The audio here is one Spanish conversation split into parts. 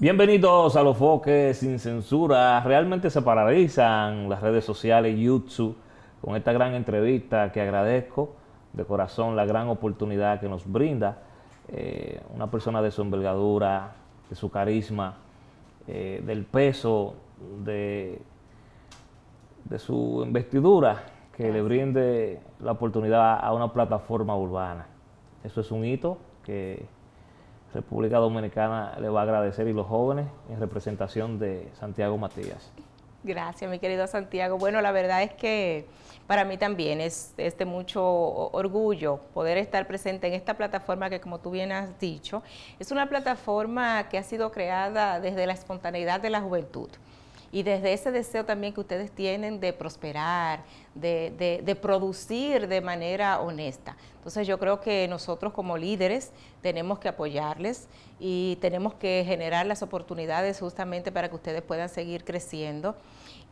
Bienvenidos a los foques sin censura. Realmente se paralizan las redes sociales YouTube con esta gran entrevista que agradezco de corazón la gran oportunidad que nos brinda. Eh, una persona de su envergadura, de su carisma, eh, del peso, de, de su investidura, que le brinde la oportunidad a una plataforma urbana. Eso es un hito que República Dominicana le va a agradecer y los jóvenes en representación de Santiago Matías. Gracias, mi querido Santiago. Bueno, la verdad es que para mí también es, este mucho orgullo poder estar presente en esta plataforma que, como tú bien has dicho, es una plataforma que ha sido creada desde la espontaneidad de la juventud. Y desde ese deseo también que ustedes tienen de prosperar, de, producir de manera honesta. Entonces yo creo que nosotros como líderes tenemos que apoyarles y tenemos que generar las oportunidades justamente para que ustedes puedan seguir creciendo.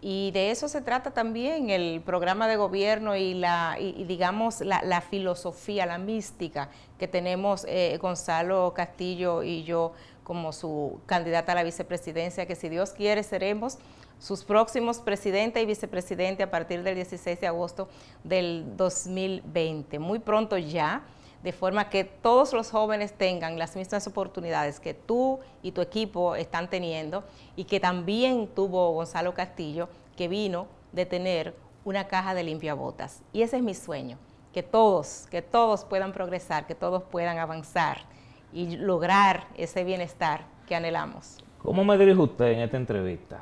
Y de eso se trata también el programa de gobierno y, la, digamos, la, filosofía, la mística que tenemos eh, Gonzalo Castillo y yo como su candidata a la vicepresidencia, que si Dios quiere seremos sus próximos presidente y vicepresidente a partir del 16 de agosto del 2020. Muy pronto ya, de forma que todos los jóvenes tengan las mismas oportunidades que tú y tu equipo están teniendo y que también tuvo Gonzalo Castillo, que vino de tener una caja de limpiabotas. Y ese es mi sueño, que todos, que todos puedan progresar, que todos puedan avanzar y lograr ese bienestar que anhelamos. ¿Cómo me dirige usted en esta entrevista?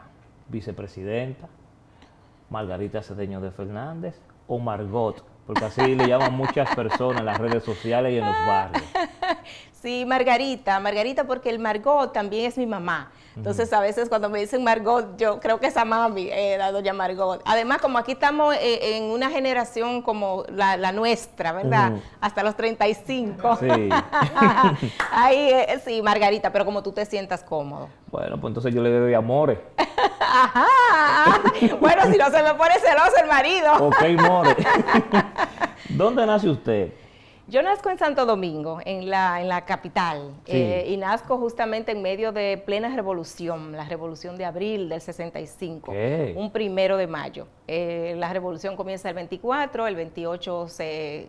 ¿Vicepresidenta? ¿Margarita Cedeño de Fernández? ¿O Margot? Porque así le llaman muchas personas en las redes sociales y en los barrios. sí, Margarita, Margarita porque el Margot también es mi mamá. Entonces a veces cuando me dicen Margot, yo creo que esa mami, eh, la doña Margot. Además, como aquí estamos eh, en una generación como la, nuestra, ¿verdad? Hasta los 35. Sí. Ahí, eh, sí, Margarita, pero como tú te sientas cómodo. Bueno, pues entonces yo le doy amores. Bueno, si no se me pone celoso el marido. ok, more. ¿Dónde nace usted? Yo nazco en Santo Domingo, en la, en la capital, eh, y nazco justamente en medio de plena revolución, la revolución de abril del 65, un primero de mayo. Eh, la revolución comienza el 24, el 28 se,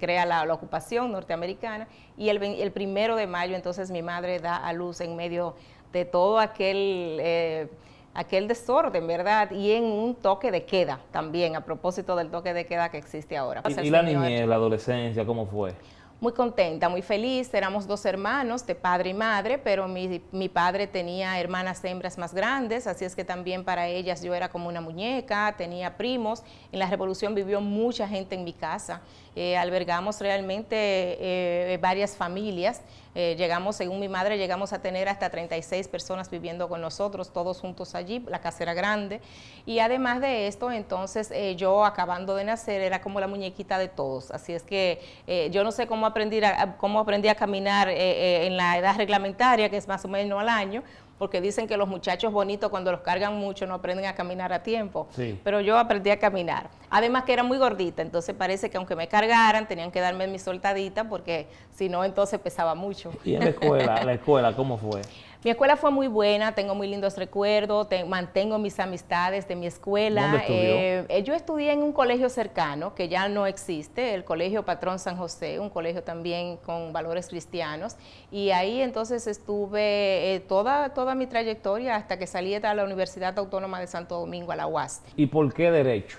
crea la, ocupación norteamericana, y el, primero de mayo entonces mi madre da a luz en medio de todo aquel... Eh, aquel desorden, ¿verdad? Y en un toque de queda también, a propósito del toque de queda que existe ahora. ¿Y, la niñez, la adolescencia, cómo fue? Muy contenta, muy feliz. Éramos dos hermanos de padre y madre, pero mi, padre tenía hermanas hembras más grandes, así es que también para ellas yo era como una muñeca, tenía primos. En la revolución vivió mucha gente en mi casa. Eh, albergamos realmente eh, varias familias eh, llegamos, según mi madre, llegamos a tener hasta 36 personas viviendo con nosotros, todos juntos allí, la casa era grande. Y además de esto, entonces eh, yo acabando de nacer era como la muñequita de todos. Así es que eh, yo no sé cómo aprendí a, cómo aprendí a caminar en la edad reglamentaria, que es más o menos al año, porque dicen que los muchachos bonitos cuando los cargan mucho no aprenden a caminar a tiempo. Pero yo aprendí a caminar. Además que era muy gordita, entonces parece que aunque me cargaran tenían que darme mi soltadita porque si no entonces pesaba mucho. ¿Y en la escuela, la escuela cómo fue? Mi escuela fue muy buena, tengo muy lindos recuerdos, mantengo mis amistades de mi escuela. Eh, eh, yo estudié en un colegio cercano que ya no existe, el Colegio Patrón San José, un colegio también con valores cristianos. Y ahí entonces estuve eh, toda, toda mi trayectoria hasta que salí de la Universidad Autónoma de Santo Domingo a la UAS. ¿Y por qué derecho?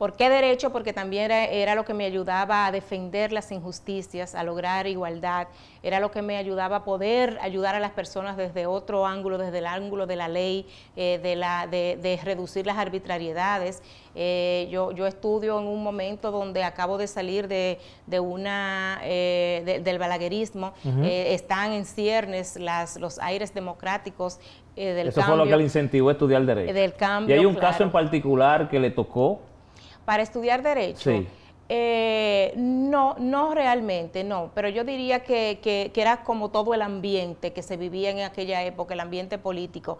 ¿Por qué derecho? Porque también era, lo que me ayudaba a defender las injusticias, a lograr igualdad, era lo que me ayudaba a poder ayudar a las personas desde otro ángulo, desde el ángulo de la ley, eh, de, la, de, reducir las arbitrariedades. Eh, yo, estudio en un momento donde acabo de salir de, una, eh, del balaguerismo, están en ciernes las, los aires democráticos. del Eso fue lo que le incentivó a estudiar derecho. Del cambio, y hay un caso en particular que le tocó para estudiar derecho. Eh, no, no realmente, no, pero yo diría que, que, era como todo el ambiente que se vivía en aquella época, el ambiente político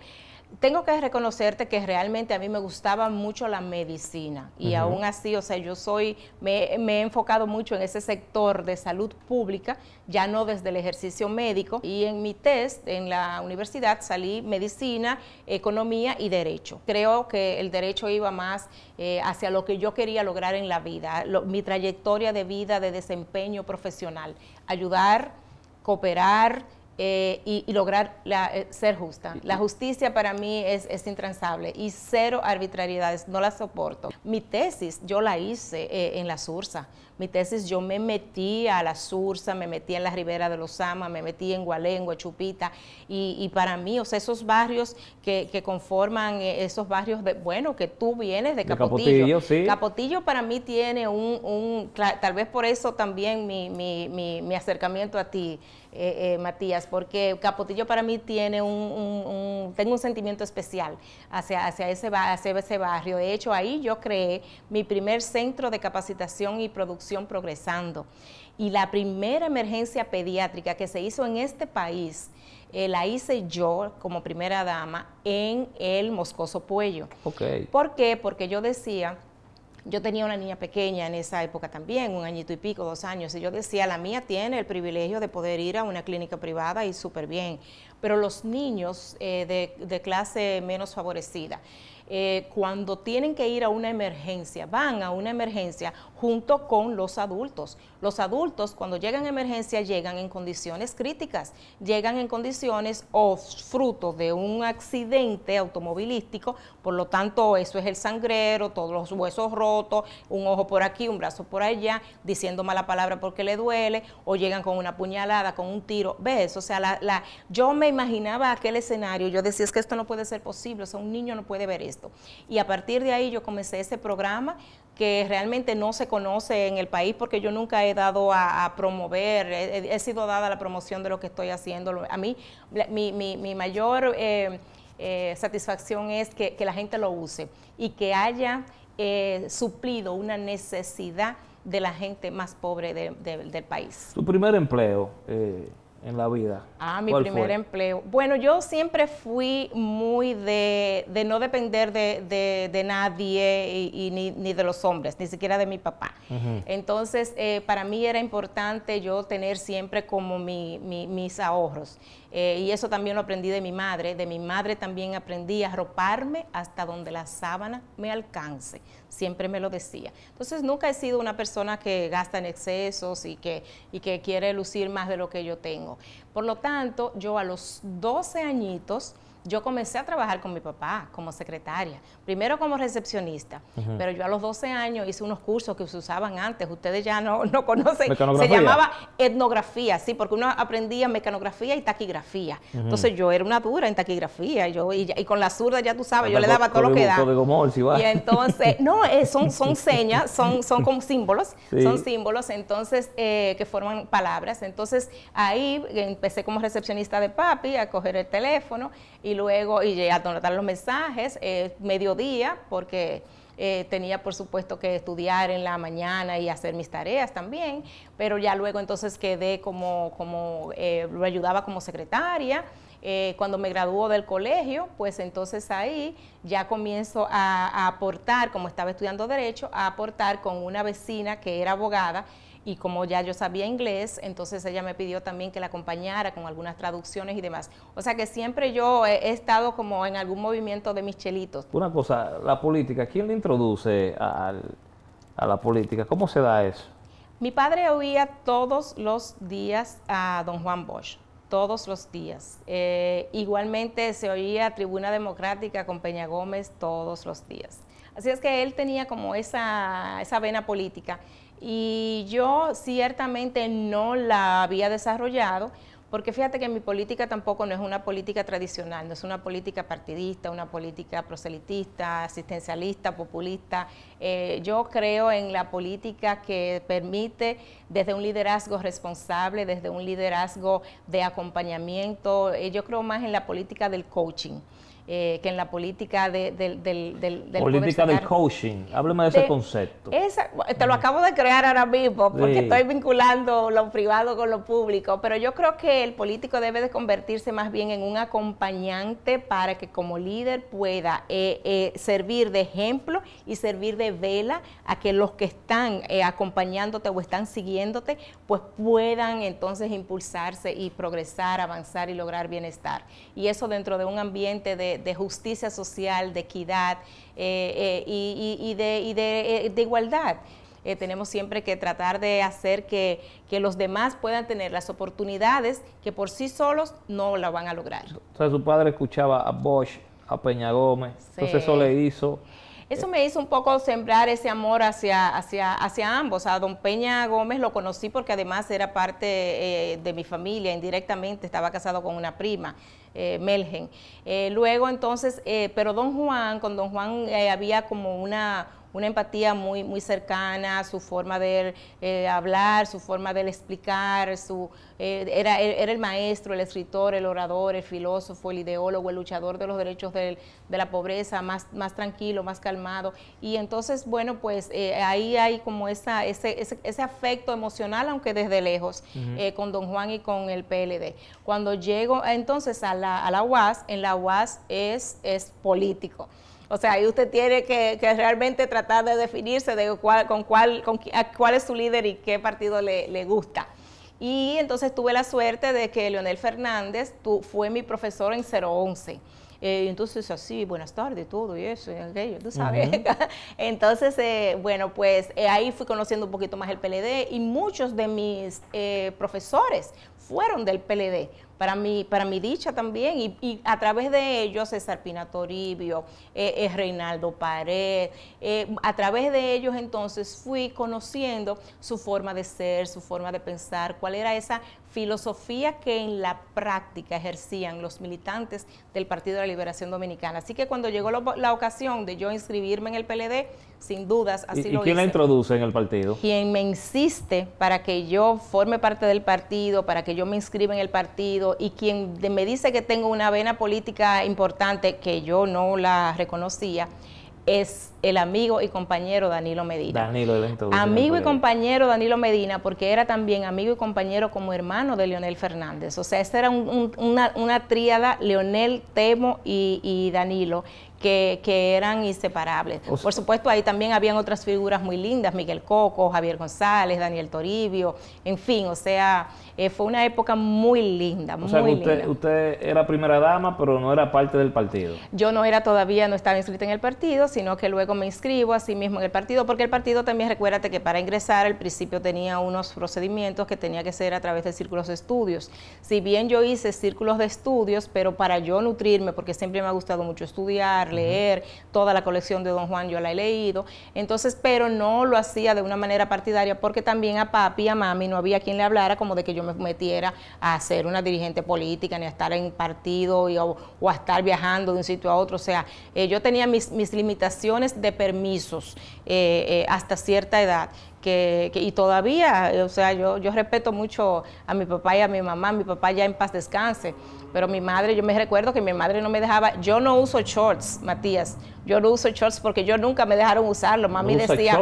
tengo que reconocerte que realmente a mí me gustaba mucho la medicina y aún así, o sea, yo soy, me, he enfocado mucho en ese sector de salud pública, ya no desde el ejercicio médico y en mi test en la universidad salí medicina, economía y derecho. Creo que el derecho iba más eh, hacia lo que yo quería lograr en la vida, mi trayectoria de vida, de desempeño profesional, ayudar, cooperar eh, y, lograr eh, ser justa. La justicia para mí es, intransable y cero arbitrariedades, no la soporto. Mi tesis yo la hice eh, en la SURSA mi tesis, yo me metí a la Sursa, me metí en la Ribera de los Amas, me metí en Gualengua, Chupita, y, para mí, o sea, esos barrios que, conforman eh, esos barrios, de, bueno, que tú vienes de, Capotillo. Capotillo, sí. Capotillo para mí tiene un, un tal vez por eso también mi, mi, mi, mi acercamiento a ti, eh, eh, Matías, porque Capotillo para mí tiene un, tengo un sentimiento especial hacia, hacia, ese, hacia ese barrio. De hecho, ahí yo creé mi primer centro de capacitación y producción progresando. Y la primera emergencia pediátrica que se hizo en este país, eh, la hice yo como primera dama en el Moscoso Puello. Porque yo decía... Yo tenía una niña pequeña en esa época también, un añito y pico, dos años, y yo decía, la mía tiene el privilegio de poder ir a una clínica privada y súper bien, pero los niños eh, de clase menos favorecida, eh, cuando tienen que ir a una emergencia, van a una emergencia junto con los adultos, los adultos cuando llegan a emergencia llegan en condiciones críticas, llegan en condiciones o fruto de un accidente automovilístico, por lo tanto eso es el sangrero, todos los huesos rotos, un ojo por aquí, un brazo por allá, diciendo mala palabra porque le duele, o llegan con una puñalada, con un tiro, ves, o sea, la, la, yo me imaginaba aquel escenario, yo decía, es que esto no puede ser posible, o sea, un niño no puede ver esto. Y a partir de ahí yo comencé ese programa que realmente no se conoce en el país porque yo nunca he dado a, promover, he, sido dada la promoción de lo que estoy haciendo. A mí, mi, mi, mayor eh, eh, satisfacción es que, la gente lo use y que haya eh, suplido una necesidad de la gente más pobre del país. Su primer empleo en la vida, Ah, mi primer empleo. Bueno, yo siempre fui muy de, no depender de, nadie y, ni, de los hombres, ni siquiera de mi papá. Entonces, eh, para mí era importante yo tener siempre como mis ahorros. Eh, y eso también lo aprendí de mi madre. De mi madre también aprendí a roparme hasta donde la sábana me alcance. Siempre me lo decía. Entonces, nunca he sido una persona que gasta en excesos y que, y que quiere lucir más de lo que yo tengo. Por lo tanto, yo a los 12 añitos yo comencé a trabajar con mi papá como secretaria, primero como recepcionista, pero yo a los 12 años hice unos cursos que se usaban antes, ustedes ya no, conocen, se llamaba etnografía, sí, porque uno aprendía mecanografía y taquigrafía. Entonces yo era una dura en taquigrafía, yo, y, y con la zurda ya tú sabes, yo le daba todo lo que daba. Y entonces, no, eh, son, son señas, son, son como símbolos, son símbolos, entonces, eh, que forman palabras. Entonces ahí empecé como recepcionista de papi a coger el teléfono y y luego, y a tratar los mensajes, eh, mediodía, porque eh, tenía por supuesto que estudiar en la mañana y hacer mis tareas también, pero ya luego entonces quedé como, como eh, lo ayudaba como secretaria. cuando me graduó del colegio, pues entonces ahí ya comienzo a, a aportar, como estaba estudiando derecho, a aportar con una vecina que era abogada y como ya yo sabía inglés, entonces ella me pidió también que la acompañara con algunas traducciones y demás. O sea que siempre yo he, estado como en algún movimiento de mis chelitos. Una cosa, la política, ¿quién le introduce a, la política? ¿Cómo se da eso? Mi padre oía todos los días a don Juan Bosch todos los días. Eh, igualmente se oía Tribuna Democrática con Peña Gómez todos los días. Así es que él tenía como esa, esa vena política. Y yo ciertamente no la había desarrollado, porque fíjate que mi política tampoco no es una política tradicional, no es una política partidista, una política proselitista, asistencialista, populista. Eh, yo creo en la política que permite desde un liderazgo responsable, desde un liderazgo de acompañamiento, eh, yo creo más en la política del coaching. Eh, que en la política de, del, Política del coaching, hábleme de, ese concepto. te lo acabo de crear ahora mismo, porque estoy vinculando lo privado con lo público, pero yo creo que el político debe de convertirse más bien en un acompañante para que como líder pueda eh, eh, servir de ejemplo y servir de vela a que los que están acompañándote o están siguiéndote, pues puedan entonces impulsarse y progresar, avanzar y lograr bienestar. Y eso dentro de un ambiente de de, justicia social, de equidad eh, eh, y, de, eh, igualdad. tenemos siempre que tratar de hacer que, los demás puedan tener las oportunidades que por sí solos no la van a lograr. O sea, su padre escuchaba a Bosch, a Peña Gómez, entonces eso le hizo... Eso me hizo un poco sembrar ese amor hacia, hacia, ambos. A don Peña Gómez lo conocí porque además era parte de mi familia, indirectamente estaba casado con una prima. Eh, Melgen. Eh, luego entonces, eh, pero don Juan, con don Juan había como una una empatía muy, muy cercana, su forma de eh, hablar, su forma de explicar, su, eh, era, er, era, el maestro, el escritor, el orador, el filósofo, el ideólogo, el luchador de los derechos de la pobreza, más, más tranquilo, más calmado. Y entonces, bueno, pues eh, ahí hay como esa, ese, ese, afecto emocional, aunque desde lejos, con don Juan y con el PLD. Cuando llego entonces a la, a la UAS, en la UAS es, es político. O sea, ahí usted tiene que, realmente tratar de definirse de cuál, con cuál, es su líder y qué partido le, gusta. Y entonces tuve la suerte de que Leonel Fernández fue mi profesor en 011. Eh, entonces, así, buenas tardes, todo y eso y aquello, tú sabes. entonces, eh, bueno, pues eh, ahí fui conociendo un poquito más el PLD y muchos de mis eh, profesores fueron del PLD para mi, para mi dicha también. Y, a través de ellos, es Pina Toribio, es eh, eh, Reinaldo Pared, eh, a través de ellos entonces fui conociendo su forma de ser, su forma de pensar, cuál era esa filosofía que en la práctica ejercían los militantes del Partido de la Liberación Dominicana. Así que cuando llegó la ocasión de yo inscribirme en el PLD, sin dudas, así lo lo ¿Y quién la introduce en el partido? Quien me insiste para que yo forme parte del partido, para que yo me inscriba en el partido, y quien me dice que tengo una vena política importante que yo no la reconocía, es el amigo y compañero Danilo Medina. Danilo, el Amigo y compañero Danilo Medina, porque era también amigo y compañero como hermano de Leonel Fernández. O sea, esta era una, tríada, Leonel, Temo y, y Danilo, que, eran inseparables. Por supuesto, ahí también habían otras figuras muy lindas, Miguel Coco, Javier González, Daniel Toribio, en fin, o sea, eh, fue una época muy linda, o sea usted, Usted era primera dama, pero no era parte del partido. Yo no era todavía, no estaba inscrita en el partido, sino que luego me inscribo así mismo en el partido, porque el partido también, recuérdate que para ingresar al principio tenía unos procedimientos que tenía que ser a través de círculos de estudios. Si bien yo hice círculos de estudios, pero para yo nutrirme, porque siempre me ha gustado mucho estudiar, leer, toda la colección de Don Juan yo la he leído, entonces, pero no lo hacía de una manera partidaria porque también a papi y a mami no había quien le hablara como de que yo me metiera a ser una dirigente política, ni a estar en partido o, a estar viajando de un sitio a otro, o sea, eh, yo tenía mis, limitaciones de permisos eh, eh, hasta cierta edad. Que, y todavía, o sea, yo, yo respeto mucho a mi papá y a mi mamá, mi papá ya en paz descanse, pero mi madre, yo me recuerdo que mi madre no me dejaba, yo no uso shorts, Matías, yo no uso shorts porque yo nunca me dejaron usarlo. Mami decía,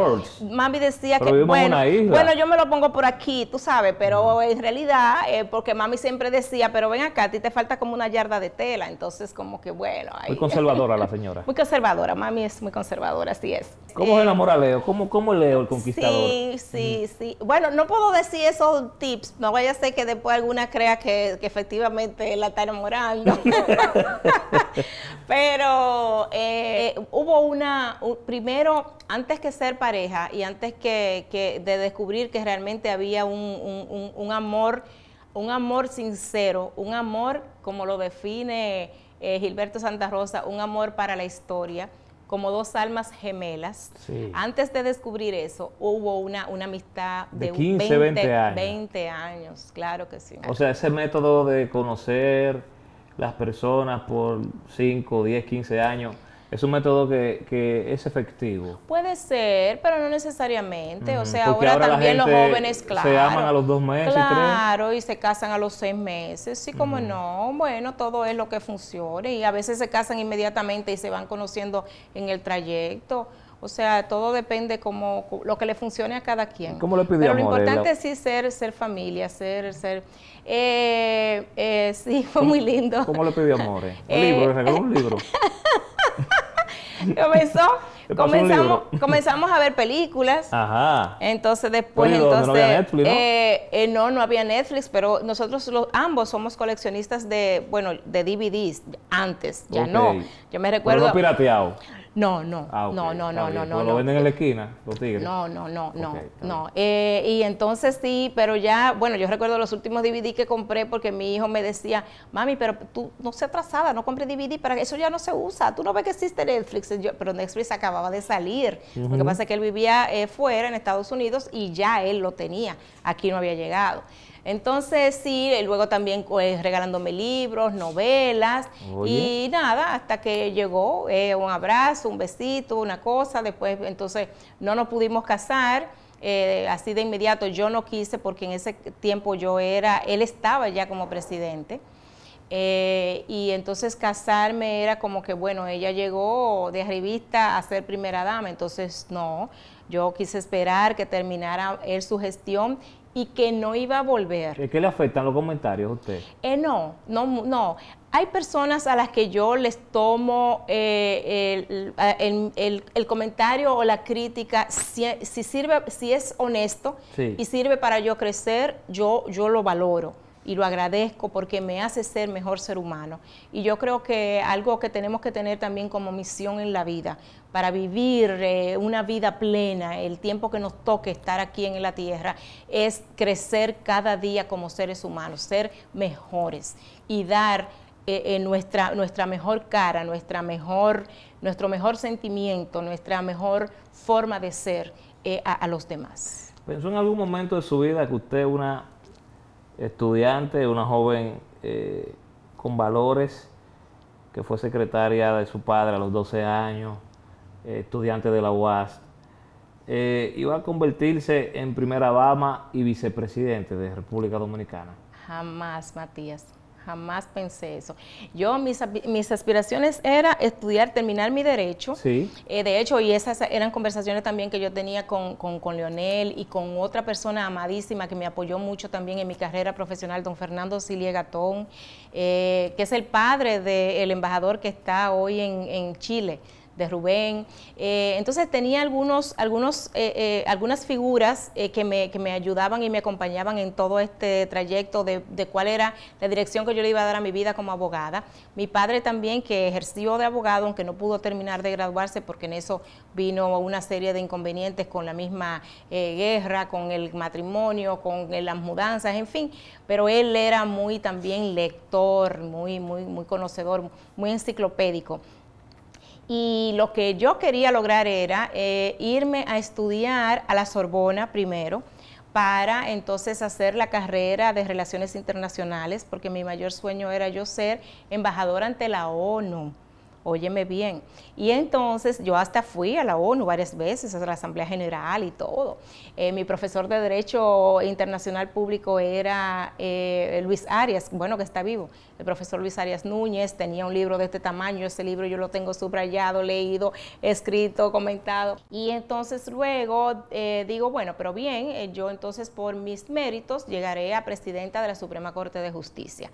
mami decía que bueno, bueno, yo me lo pongo por aquí, tú sabes, pero en realidad, eh, porque mami siempre decía, pero ven acá, a ti te falta como una yarda de tela, entonces como que bueno. Muy conservadora la señora. muy conservadora, mami es muy conservadora, así es. ¿Cómo se amor eh, enamora Leo? ¿Cómo, ¿Cómo Leo el conquistador? Sí, sí, sí. Bueno, no puedo decir esos tips, no vaya a ser que después alguna crea que, efectivamente la está enamorando. pero... Eh, hubo una, primero, antes que ser pareja y antes que, de descubrir que realmente había un, un, amor, un amor sincero, un amor, como lo define eh, Gilberto Santa Rosa, un amor para la historia, como dos almas gemelas. Antes de descubrir eso, hubo una, una amistad de, 15, años. 20 años, claro que sí. O sea, ese método de conocer las personas por 5, 10, 15 años es un método que, es efectivo. Puede ser, pero no necesariamente. O sea, ahora, también los jóvenes, claro. Se aman a los dos meses. Claro, y, se casan a los seis meses. Sí, como no. Bueno, todo es lo que funcione. Y a veces se casan inmediatamente y se van conociendo en el trayecto. O sea, todo depende como lo que le funcione a cada quien. ¿Cómo le Pero lo importante es ser, ser familia, ser, ser eh, eh, sí, fue muy lindo. ¿Cómo le pidió Amores? ¿Un eh, libro? ¿Le un libro? Comenzó, comenzamos, comenzamos a ver películas. Ajá. Entonces después, entonces, no había Netflix, ¿no? Eh, eh, ¿no? no, había Netflix, pero nosotros los, ambos somos coleccionistas de, bueno, de DVDs antes, ya no. Yo me recuerdo. Pero no pirateado. No, no, ah, no, no, no, no, no, ¿Lo venden en la esquina, los tigres? No, no, no, no, no. Eh, y entonces sí, pero ya, bueno, yo recuerdo los últimos DVD que compré porque mi hijo me decía, mami, pero tú no seas atrasada, no compres DVD, para eso ya no se usa, tú no ves que existe Netflix, pero Netflix acababa de salir. Lo que pasa es que él vivía eh, fuera, en Estados Unidos, y ya él lo tenía, aquí no había llegado. Entonces, sí, luego también pues, regalándome libros, novelas y nada, hasta que llegó eh, un abrazo, un besito, una cosa. Después, entonces, no nos pudimos casar. Eh, así de inmediato yo no quise porque en ese tiempo yo era, él estaba ya como presidente. y entonces casarme era como que, bueno, ella llegó de revista a ser primera dama, entonces no, yo quise esperar que terminara él su gestión y que no iba a volver. ¿Es que le afectan los comentarios a usted? Eh, no, no, no. Hay personas a las que yo les tomo eh, eh, el, comentario o la crítica, si, sirve, si es honesto y sirve para yo crecer, yo, yo lo valoro y lo agradezco porque me hace ser mejor ser humano. Y yo creo que algo que tenemos que tener también como misión en la vida, para vivir eh, una vida plena, el tiempo que nos toque estar aquí en la tierra, es crecer cada día como seres humanos, ser mejores y dar eh, eh, nuestra, nuestra mejor cara, nuestra mejor, nuestro mejor sentimiento, nuestra mejor forma de ser a, a los demás. ¿Pensó en algún momento de su vida que usted una estudiante, una joven eh, con valores, que fue secretaria de su padre a los 12 años, eh, estudiante de la UAS. Eh, iba a convertirse en primera dama y vicepresidente de República Dominicana. Jamás, Matías. Jamás pensé eso. Yo, mis, aspiraciones era estudiar, terminar mi derecho. Sí. Eh, de hecho, y esas eran conversaciones también que yo tenía con, Leonel y con otra persona amadísima que me apoyó mucho también en mi carrera profesional, don Fernando Silie Gatón, eh, que es el padre del embajador que está hoy en, en Chile de Rubén. Eh, entonces tenía algunos, algunos, eh, eh, algunas figuras que me, ayudaban y me acompañaban en todo este trayecto de, cuál era la dirección que yo le iba a dar a mi vida como abogada. Mi padre también, que ejerció de abogado, aunque no pudo terminar de graduarse porque en eso vino una serie de inconvenientes con la misma guerra, con el matrimonio, con las mudanzas, en fin. Pero él era muy también lector, muy, muy, muy conocedor, muy enciclopédico y lo que yo quería lograr era eh, irme a estudiar a la Sorbona primero para entonces hacer la carrera de relaciones internacionales, porque mi mayor sueño era yo ser embajadora ante la ONU. Óyeme bien. Y entonces yo hasta fui a la ONU varias veces, a la Asamblea General y todo. Eh, mi profesor de Derecho Internacional Público era eh, Luis Arias, bueno, que está vivo. El profesor Luis Arias Núñez tenía un libro de este tamaño, ese libro yo lo tengo subrayado, leído, escrito, comentado. Y entonces luego eh, digo, bueno, pero bien, yo entonces por mis méritos llegaré a presidenta de la Suprema Corte de Justicia.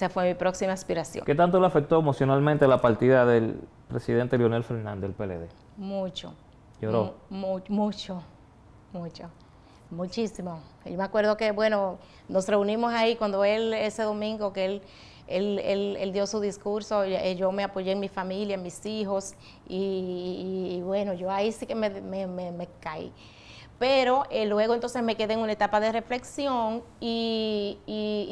Esa fue mi próxima aspiración. ¿Qué tanto le afectó emocionalmente la partida del presidente Leonel Fernández del PLD? Mucho. ¿Lloró? mucho, mucho, muchísimo. Yo me acuerdo que, bueno, nos reunimos ahí cuando él, ese domingo que él él, dio su discurso, eh, yo me apoyé en mi familia, en mis hijos, y, bueno, yo ahí sí que me caí pero eh, luego entonces me quedé en una etapa de reflexión y,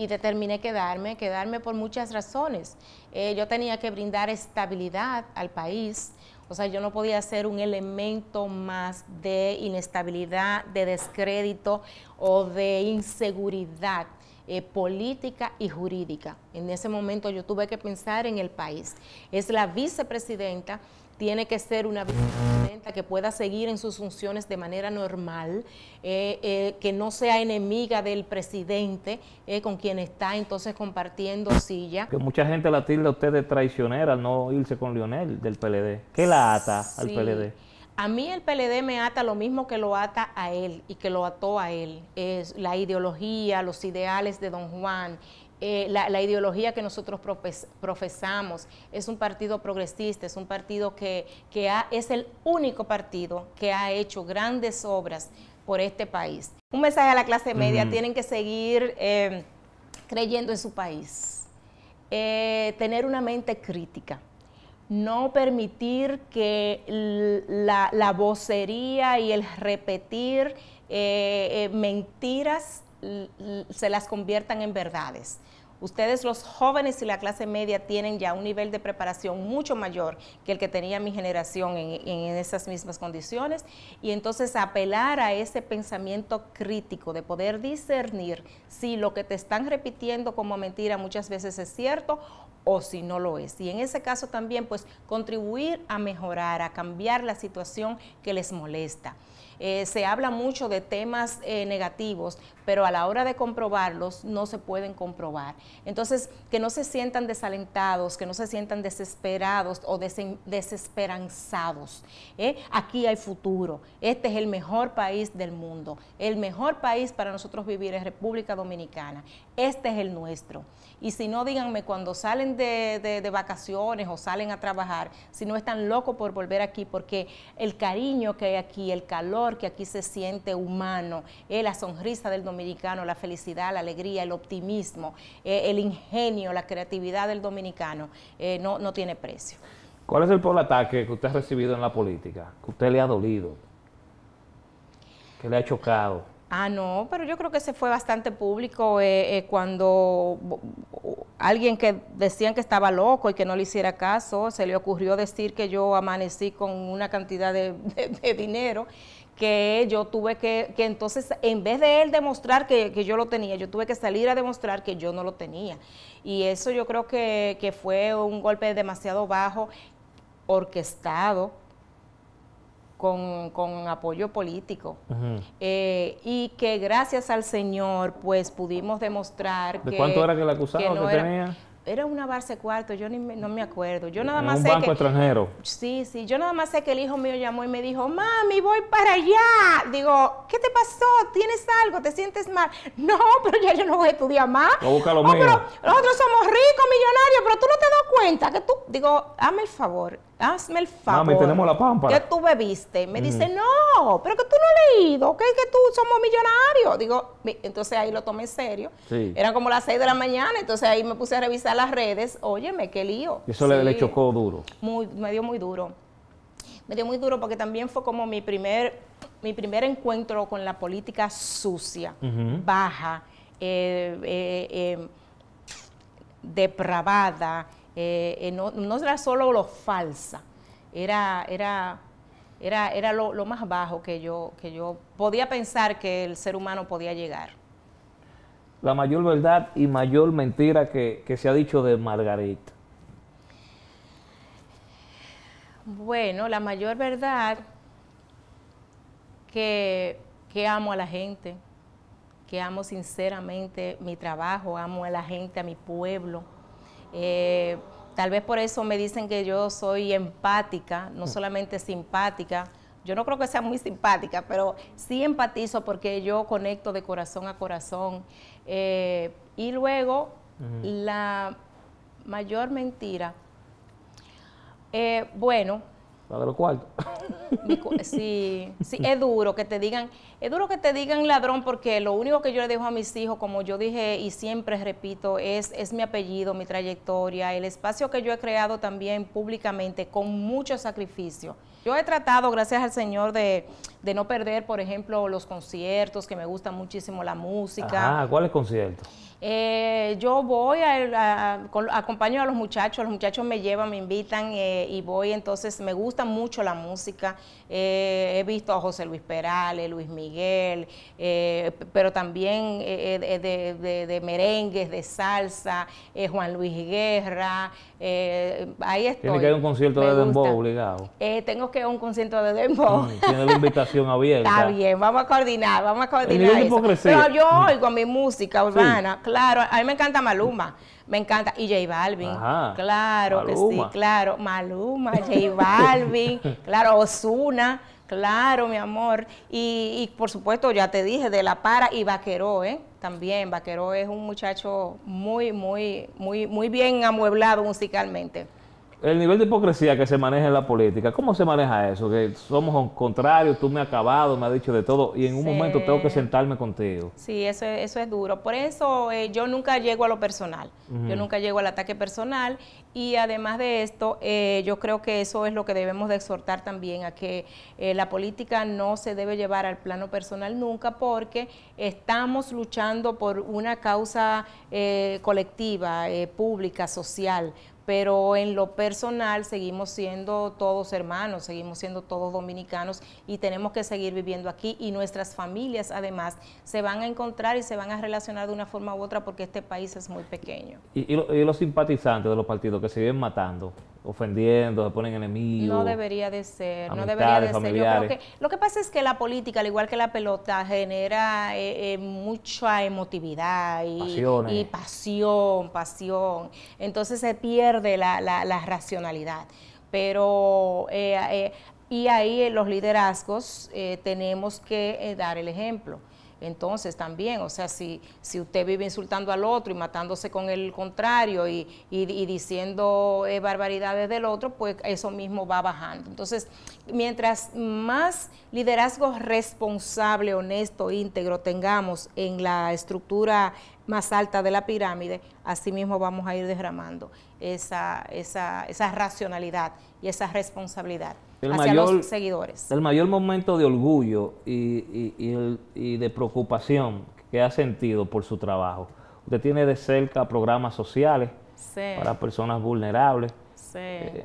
determiné quedarme, quedarme por muchas razones. Eh, yo tenía que brindar estabilidad al país, o sea, yo no podía ser un elemento más de inestabilidad, de descrédito o de inseguridad. Eh, política y jurídica. En ese momento yo tuve que pensar en el país. Es la vicepresidenta tiene que ser una vicepresidenta que pueda seguir en sus funciones de manera normal, eh, eh, que no sea enemiga del presidente eh, con quien está entonces compartiendo silla. Que mucha gente la tilda a usted de traicionera al no irse con Lionel del PLD. ¿Qué la ata al PLD? A mí el PLD me ata lo mismo que lo ata a él y que lo ató a él. Es la ideología, los ideales de don Juan, eh, la, ideología que nosotros profesamos. Es un partido progresista, es un partido que, es el único partido que ha hecho grandes obras por este país. Un mensaje a la clase media, tienen que seguir eh, creyendo en su país, eh, tener una mente crítica, no permitir que la, la vocería y el repetir mentiras se las conviertan en verdades. Ustedes los jóvenes y la clase media tienen ya un nivel de preparación mucho mayor que el que tenía mi generación en, esas mismas condiciones y entonces apelar a ese pensamiento crítico de poder discernir si lo que te están repitiendo como mentira muchas veces es cierto o si no lo es. Y en ese caso también pues contribuir a mejorar, a cambiar la situación que les molesta. Eh, se habla mucho de temas eh, negativos, pero a la hora de comprobarlos no se pueden comprobar. Entonces, que no se sientan desalentados, que no se sientan desesperados o desesperanzados. ¿eh? Aquí hay futuro. Este es el mejor país del mundo. El mejor país para nosotros vivir es República Dominicana. Este es el nuestro. Y si no, díganme cuando salen de, vacaciones o salen a trabajar, si no están locos por volver aquí, porque el cariño que hay aquí, el calor que aquí se siente humano, eh, la sonrisa del dominicano, la felicidad, la alegría, el optimismo, eh, el ingenio, la creatividad del dominicano, eh, no, no tiene precio. ¿Cuál es el por ataque que usted ha recibido en la política? Que usted le ha dolido, que le ha chocado. Ah, no, pero yo creo que se fue bastante público eh, eh, cuando alguien que decían que estaba loco y que no le hiciera caso, se le ocurrió decir que yo amanecí con una cantidad de, dinero que yo tuve que, que entonces, en vez de él demostrar que, yo lo tenía, yo tuve que salir a demostrar que yo no lo tenía. Y eso yo creo que, que fue un golpe demasiado bajo, orquestado, con, con, apoyo político. Eh, y que gracias al Señor, pues pudimos demostrar ¿De que. cuánto era que la acusaba que, tenía? Era una base cuarto, yo ni no me acuerdo. Yo nada en más un banco extranjero. Sí, sí, yo nada más sé que el hijo mío llamó y me dijo, mami, voy para allá. Digo, ¿qué te pasó? ¿Tienes algo? ¿Te sientes mal? No, pero ya yo no voy a estudiar más. No nosotros somos ricos, millonarios, pero tú no te das cuenta que tú, digo, hazme el favor, hazme el favor. tenemos la pampa. ¿Qué tú bebiste? Me dice, no, pero que tú no has leído, que que tú somos millonarios. Digo, entonces ahí lo tomé en serio. Era Eran como las seis de la mañana, entonces ahí me puse a revisar las redes. Óyeme, qué lío. Eso le, chocó duro. Muy, me dio muy duro. Me dio muy duro porque también fue como mi primer, mi primer encuentro con la política sucia, baja, eh, eh, eh, depravada, eh, eh, no, era solo lo falsa, era, era, era, era lo, más bajo que yo, que yo podía pensar que el ser humano podía llegar. La mayor verdad y mayor mentira que, se ha dicho de Margarita. Bueno, la mayor verdad que amo a la gente, que amo sinceramente mi trabajo, amo a la gente, a mi pueblo eh, tal vez por eso me dicen que yo soy empática, no mm. solamente simpática. Yo no creo que sea muy simpática, pero sí empatizo porque yo conecto de corazón a corazón. Eh, y luego, la mayor mentira. Eh, bueno, la de los cuartos. Sí, sí, es duro que te digan, es duro que te digan ladrón porque lo único que yo le dejo a mis hijos, como yo dije y siempre repito, es, es mi apellido, mi trayectoria, el espacio que yo he creado también públicamente con mucho sacrificio. Yo he tratado, gracias al Señor, de, de no perder, por ejemplo, los conciertos, que me gusta muchísimo la música. Ah, ¿cuáles conciertos? Eh, yo voy, a, acompaño a los muchachos, los muchachos me llevan, me invitan eh, y voy, entonces me gusta mucho la música. Eh, he visto a José Luis Perales, Luis Miguel, eh, pero también de, merengues, de salsa, Juan Luis Guerra, ahí estoy. Tiene que ir un concierto de Dembow obligado. tengo que ir a un concierto de Dembow. Tiene la invitación abierta. Está bien, vamos a coordinar, vamos a coordinar. Pero yo oigo mi música urbana, claro, a mí me encanta Maluma. Me encanta. Y J Balvin. claro sí, claro. Maluma, J Balvin, claro, Osuna. Claro, mi amor. Y, por supuesto, ya te dije, de La Para y Vaqueró, ¿eh? También, Vaqueró es un muchacho muy, muy, muy, muy bien amueblado musicalmente el nivel de hipocresía que se maneja en la política, ¿cómo se maneja eso? Que somos contrarios, tú me has acabado, me has dicho de todo y en un momento tengo que sentarme contigo. Sí, eso, es, duro. Por eso eh, yo nunca llego a lo personal, yo nunca llego al ataque personal y además de esto, eh, yo creo que eso es lo que debemos de exhortar también, a que eh, la política no se debe llevar al plano personal nunca porque estamos luchando por una causa colectiva, pública, social pero en lo personal seguimos siendo todos hermanos, seguimos siendo todos dominicanos y tenemos que seguir viviendo aquí y nuestras familias además se van a encontrar y se van a relacionar de una forma u otra porque este país es muy pequeño. Y, los simpatizantes de los partidos que se vienen matando, ofendiendo, se ponen enemigos. No debería de ser, no debería de ser. lo que pasa es que la política, al igual que la pelota, genera eh, eh, mucha emotividad y, pasión, pasión. Entonces se pierde la, la, racionalidad. Pero eh, y ahí los liderazgos tenemos que dar el ejemplo. Entonces también, o sea, si, si usted vive insultando al otro y matándose con el contrario y, diciendo eh, barbaridades del otro, pues eso mismo va bajando. Entonces, mientras más liderazgo responsable, honesto, íntegro tengamos en la estructura más alta de la pirámide, así mismo vamos a ir derramando esa, esa, esa racionalidad y esa responsabilidad el mayor, El mayor momento de orgullo y, de preocupación que ha sentido por su trabajo. Usted tiene de cerca programas sociales para personas vulnerables. Eh,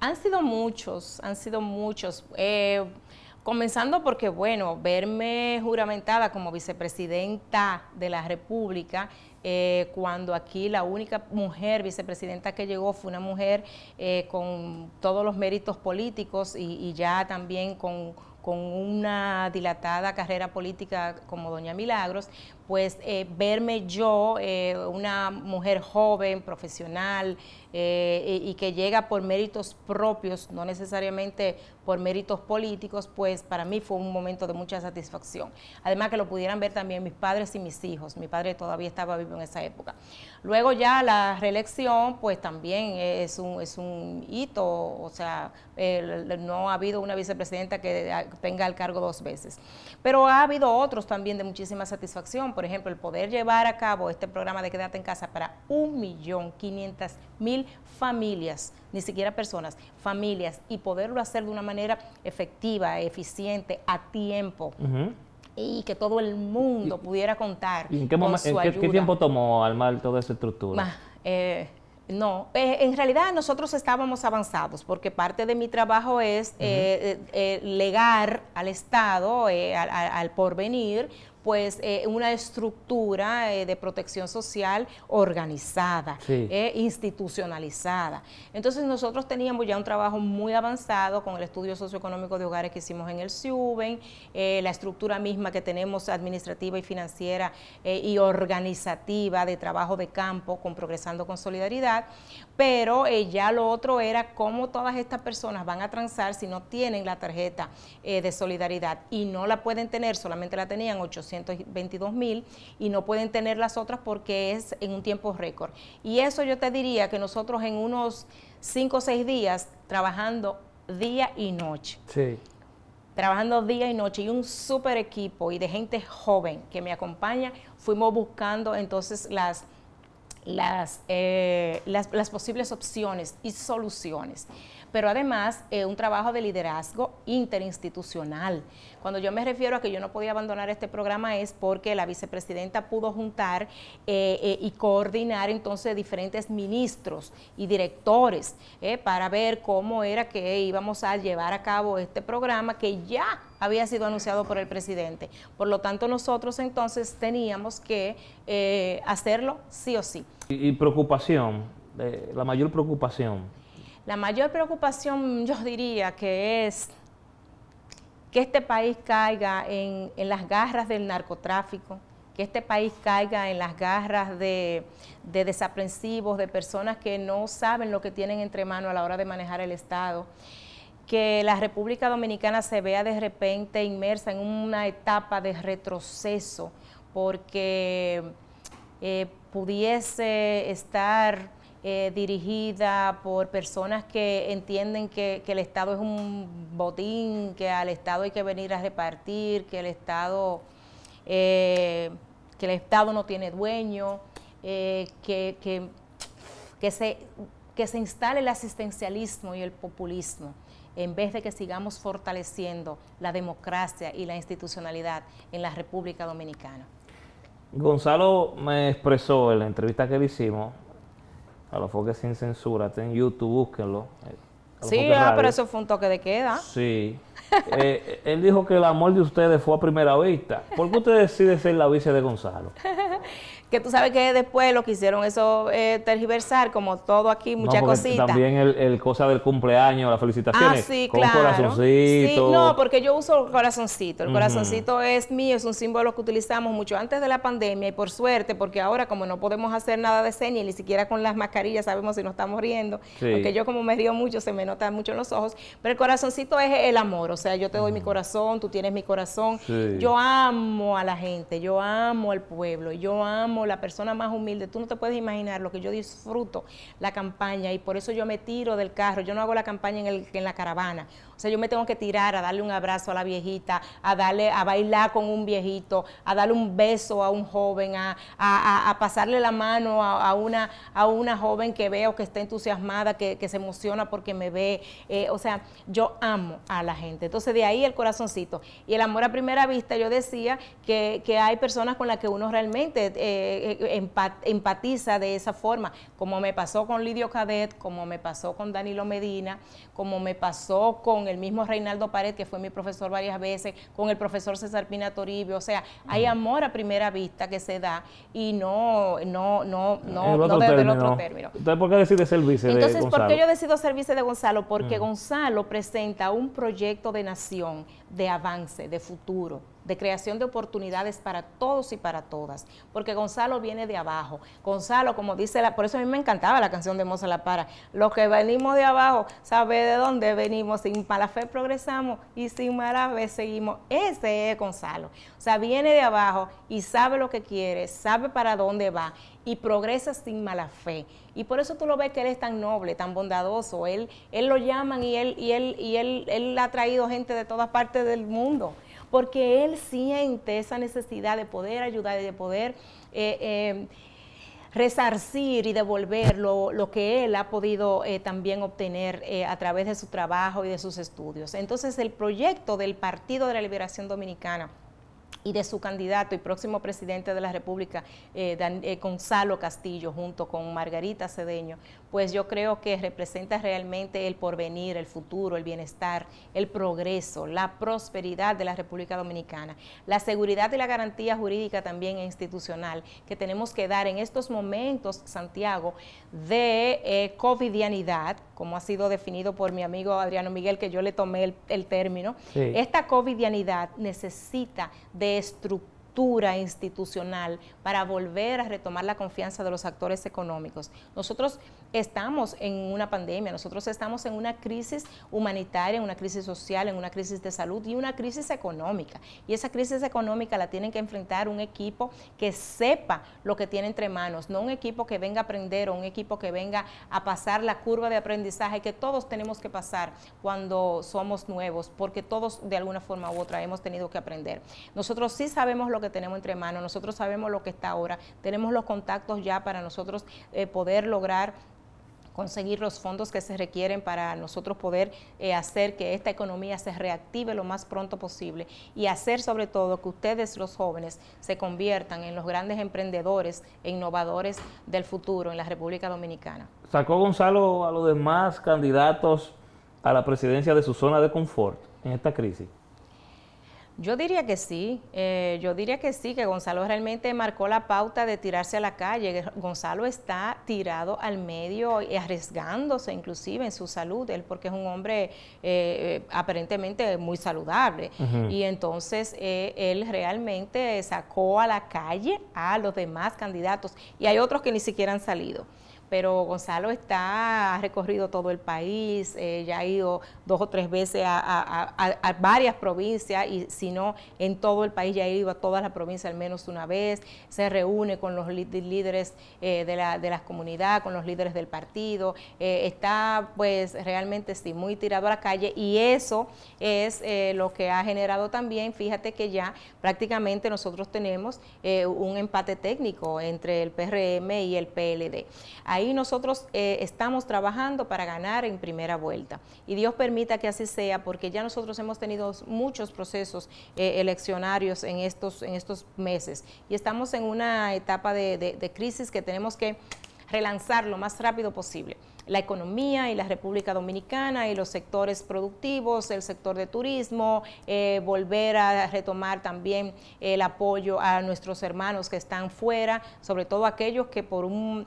han sido muchos, han sido muchos. Eh, comenzando porque, bueno, verme juramentada como vicepresidenta de la República eh, cuando aquí la única mujer vicepresidenta que llegó fue una mujer eh, con todos los méritos políticos y, ya también con con una dilatada carrera política como doña Milagros, pues eh, verme yo, eh, una mujer joven, profesional, eh, y, que llega por méritos propios, no necesariamente por méritos políticos, pues para mí fue un momento de mucha satisfacción. Además que lo pudieran ver también mis padres y mis hijos, mi padre todavía estaba vivo en esa época. Luego ya la reelección, pues también es un, es un hito, o sea, no ha habido una vicepresidenta que tenga el cargo dos veces, pero ha habido otros también de muchísima satisfacción por ejemplo, el poder llevar a cabo este programa de Quédate en Casa para 1.500.000 familias, ni siquiera personas, familias, y poderlo hacer de una manera efectiva, eficiente, a tiempo. y que todo el mundo pudiera contar. qué, con su ¿en qué, tiempo tomó al mal toda esa estructura? Eh, no, eh, en realidad nosotros estábamos avanzados porque parte de mi trabajo es eh, legar al Estado, al, al, porvenir, pues eh, una estructura eh, de protección social organizada, eh, institucionalizada. Entonces nosotros teníamos ya un trabajo muy avanzado con el estudio socioeconómico de hogares que hicimos en el CIUBEN, la estructura misma que tenemos administrativa y financiera y organizativa de trabajo de campo con Progresando con Solidaridad, pero ella ya lo otro era cómo todas estas personas van a transar si no tienen la tarjeta eh, de solidaridad y no la pueden tener, solamente la tenían 822 mil y no pueden tener las otras porque es en un tiempo récord. Y eso yo te diría que nosotros en unos 5 o 6 días trabajando día y noche. Sí trabajando día y noche y un súper equipo y de gente joven que me acompaña, fuimos buscando entonces las eh, las, las posibles opciones y soluciones pero además eh, un trabajo de liderazgo interinstitucional. Cuando yo me refiero a que yo no podía abandonar este programa es porque la vicepresidenta pudo juntar eh, eh, y coordinar entonces diferentes ministros y directores para ver cómo era que íbamos a llevar a cabo este programa que ya había sido anunciado por el presidente. Por lo tanto, nosotros entonces teníamos que hacerlo sí o sí. y preocupación, la mayor preocupación la mayor preocupación, yo diría, que es que este país caiga en, las garras del narcotráfico, que este país caiga en las garras de, desaprensivos, de personas que no saben lo que tienen entre manos a la hora de manejar el Estado, que la República Dominicana se vea de repente inmersa en una etapa de retroceso porque eh, pudiese estar eh, dirigida por personas que entienden que, el Estado es un botín, que al Estado hay que venir a repartir, que el Estado, eh, que el Estado no tiene dueño, eh, que, que, se, que se instale el asistencialismo y el populismo en vez de que sigamos fortaleciendo la democracia y la institucionalidad en la República Dominicana. Gonzalo me expresó en la entrevista que le hicimos a los foques sin censura, está en YouTube, búsquenlo. Eh, sí, ah, pero eso fue un toque de queda. Sí. Eh, eh, él dijo que el amor de ustedes fue a primera vista. ¿Por qué usted decide ser la vice de Gonzalo? que tú sabes que después lo que hicieron eso eh, tergiversar, como todo aquí, muchas no, cositas. También el, cosa del cumpleaños, las felicitaciones. Ah, sí, con claro. corazoncito. Sí, no, porque yo uso el corazoncito. El corazoncito es mío, es un símbolo que utilizamos mucho antes de la pandemia y por suerte, porque ahora como no podemos hacer nada de señas, ni siquiera con las mascarillas sabemos si nos estamos riendo, porque yo como me río mucho, se me nota mucho en los ojos, pero el corazoncito es el amor, o sea, yo te doy mi corazón, tú tienes mi corazón. Yo amo a la gente, yo amo al pueblo, yo amo la persona más humilde, tú no te puedes imaginar lo que yo disfruto la campaña y por eso yo me tiro del carro, yo no hago la campaña en, en la caravana o sea, yo me tengo que tirar a darle un abrazo a la viejita, a darle, a bailar con un viejito, a darle un beso a un joven, a, pasarle la mano a, una, a una joven que veo que está entusiasmada, que, se emociona porque me ve. Eh, o sea, yo amo a la gente. Entonces, de ahí el corazoncito. Y el amor a primera vista, yo decía que, hay personas con las que uno realmente eh, eh, empatiza de esa forma, como me pasó con Lidio Cadet, como me pasó con Danilo Medina, como me pasó con el mismo Reinaldo Pared, que fue mi profesor varias veces, con el profesor César Pina Toribio. O sea, hay amor a primera vista que se da y no, no, no, no, otro no otro término. Entonces, ¿por qué decides ser vice de Entonces, ¿por qué yo decido ser vice de Gonzalo? Porque Gonzalo presenta un proyecto de nación, de avance, de futuro de creación de oportunidades para todos y para todas, porque Gonzalo viene de abajo. Gonzalo, como dice, la, por eso a mí me encantaba la canción de Moza La Para, los que venimos de abajo, sabe de dónde venimos, sin mala fe progresamos y sin mala fe seguimos. Ese es Gonzalo. O sea, viene de abajo y sabe lo que quiere, sabe para dónde va y progresa sin mala fe. Y por eso tú lo ves que él es tan noble, tan bondadoso. Él, él lo llaman y él, y él, y él, él ha traído gente de todas partes del mundo porque él siente esa necesidad de poder ayudar y de poder... Eh, eh, resarcir y devolver lo, que él ha podido eh, también obtener a través de su trabajo y de sus estudios. Entonces el proyecto del Partido de la Liberación Dominicana y de su candidato y próximo presidente de la República, Gonzalo Castillo, junto con Margarita Cedeño, pues yo creo que representa realmente el porvenir, el futuro, el bienestar, el progreso, la prosperidad de la República Dominicana, la seguridad y la garantía jurídica también e institucional que tenemos que dar en estos momentos, Santiago, de eh, covidianidad, como ha sido definido por mi amigo Adriano Miguel, que yo le tomé el, término, esta covidianidad necesita de estructura institucional para volver a retomar la confianza de los actores económicos. Nosotros estamos en una pandemia, nosotros estamos en una crisis humanitaria, en una crisis social, en una crisis de salud y una crisis económica. Y esa crisis económica la tienen que enfrentar un equipo que sepa lo que tiene entre manos, no un equipo que venga a aprender o un equipo que venga a pasar la curva de aprendizaje que todos tenemos que pasar cuando somos nuevos, porque todos de alguna forma u otra hemos tenido que aprender. Nosotros sí sabemos lo que tenemos entre manos, nosotros sabemos lo que está ahora, tenemos los contactos ya para nosotros eh, poder lograr conseguir los fondos que se requieren para nosotros poder eh, hacer que esta economía se reactive lo más pronto posible y hacer sobre todo que ustedes los jóvenes se conviertan en los grandes emprendedores e innovadores del futuro en la República Dominicana. Sacó Gonzalo a los demás candidatos a la presidencia de su zona de confort en esta crisis. Yo diría que sí, eh, yo diría que sí, que Gonzalo realmente marcó la pauta de tirarse a la calle. Gonzalo está tirado al medio, y arriesgándose inclusive en su salud, él porque es un hombre eh, eh, aparentemente muy saludable. Y entonces él realmente sacó a la calle a los demás candidatos y hay otros que ni siquiera han salido pero Gonzalo está, ha recorrido todo el país, eh, ya ha ido dos o tres veces a, varias provincias y si no, en todo el país ya ha ido a todas las provincias al menos una vez, se reúne con los líderes eh, de, la, de las comunidades, con los líderes del partido, eh, está pues realmente sí, muy tirado a la calle y eso es lo que ha generado también, fíjate que ya prácticamente nosotros tenemos un empate técnico entre el PRM y el PLD ahí nosotros eh, estamos trabajando para ganar en primera vuelta. Y Dios permita que así sea, porque ya nosotros hemos tenido muchos procesos eh, eleccionarios en estos, en estos meses y estamos en una etapa de, crisis que tenemos que relanzar lo más rápido posible la economía y la República Dominicana y los sectores productivos, el sector de turismo, eh, volver a retomar también el apoyo a nuestros hermanos que están fuera, sobre todo aquellos que por un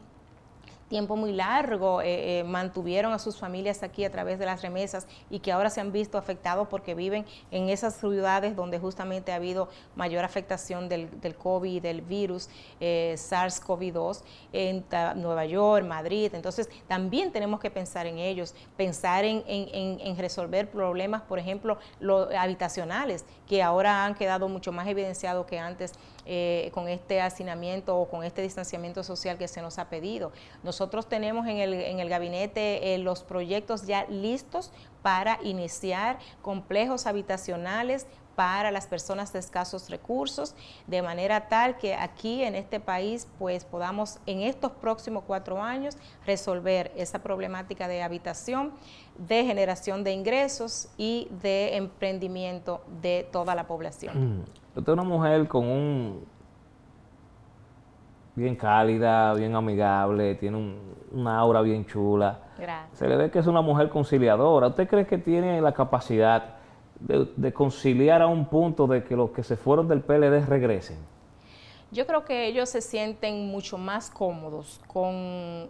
tiempo muy largo eh, eh, mantuvieron a sus familias aquí a través de las remesas y que ahora se han visto afectados porque viven en esas ciudades donde justamente ha habido mayor afectación del, del COVID, del virus eh, SARS-CoV-2, en Nueva York, Madrid. Entonces, también tenemos que pensar en ellos, pensar en, en resolver problemas, por ejemplo, los habitacionales, que ahora han quedado mucho más evidenciados que antes eh, con este hacinamiento o con este distanciamiento social que se nos ha pedido. Nosotros tenemos en el, en el gabinete eh, los proyectos ya listos para iniciar complejos habitacionales para las personas de escasos recursos, de manera tal que aquí en este país pues podamos en estos próximos cuatro años resolver esa problemática de habitación, de generación de ingresos y de emprendimiento de toda la población. Mm. Usted es una mujer con un. bien cálida, bien amigable, tiene un, una aura bien chula. Se le ve que es una mujer conciliadora. ¿Usted cree que tiene la capacidad de, conciliar a un punto de que los que se fueron del PLD regresen? Yo creo que ellos se sienten mucho más cómodos con,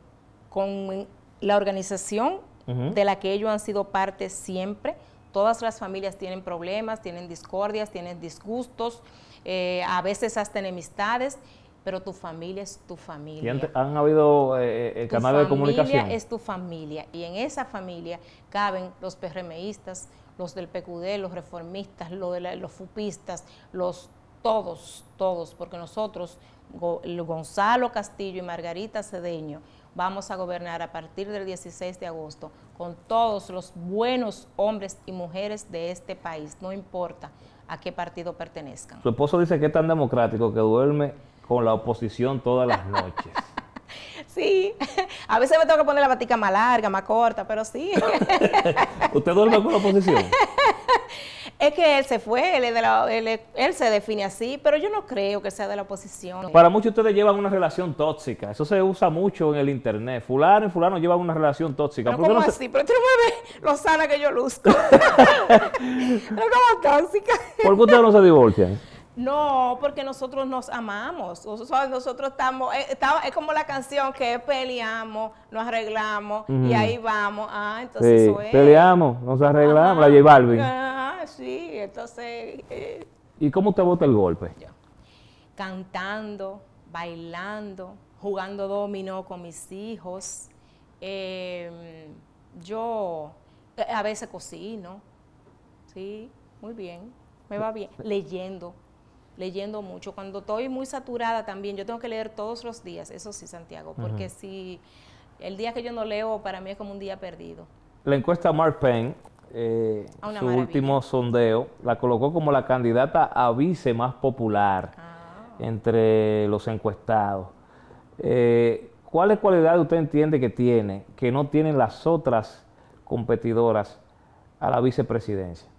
la organización de la que ellos han sido parte siempre, Todas las familias tienen problemas, tienen discordias, tienen disgustos, eh, a veces hasta enemistades, pero tu familia es tu familia. ¿Y han, habido el eh, eh, canal de comunicación? Tu familia es tu familia y en esa familia caben los PRMistas, los del PQD, los reformistas, los, de los fupistas, los todos, todos, porque nosotros, Gonzalo Castillo y Margarita Cedeño, vamos a gobernar a partir del 16 de agosto con todos los buenos hombres y mujeres de este país, no importa a qué partido pertenezcan. Su esposo dice que es tan democrático que duerme con la oposición todas las noches. Sí, a veces me tengo que poner la batica más larga, más corta, pero sí. ¿Usted duerme con la oposición? es que él se fue, él, de él, se define así, pero yo no creo que sea de la oposición. Para muchos ustedes llevan una relación tóxica, eso se usa mucho en el internet. Fulano y fulano llevan una relación tóxica. ¿Cómo así? Pero tú no lo sana que yo luzco. pero como tóxica. ¿Por qué ustedes no se divorcian? No, porque nosotros nos amamos. nosotros estamos, eh, es como la canción que peleamos, nos arreglamos y ahí vamos. Ah, entonces Peleamos, nos arreglamos, la J sí, entonces. Eh. ¿Y cómo te bota el golpe? Cantando, bailando, jugando dominó con mis hijos. Em, yo eh, a veces cocino. Sí, muy bien. Me va bien. Leyendo leyendo mucho. Cuando estoy muy saturada también, yo tengo que leer todos los días, eso sí, Santiago, porque si el día que yo no leo, para mí es como un día perdido. La encuesta Mark Penn, ah, eh, su último sondeo, la colocó como la candidata a vice más popular ah. entre los encuestados. Eh, ¿Cuáles cualidades usted entiende que tiene, que no tienen las otras competidoras a la vicepresidencia?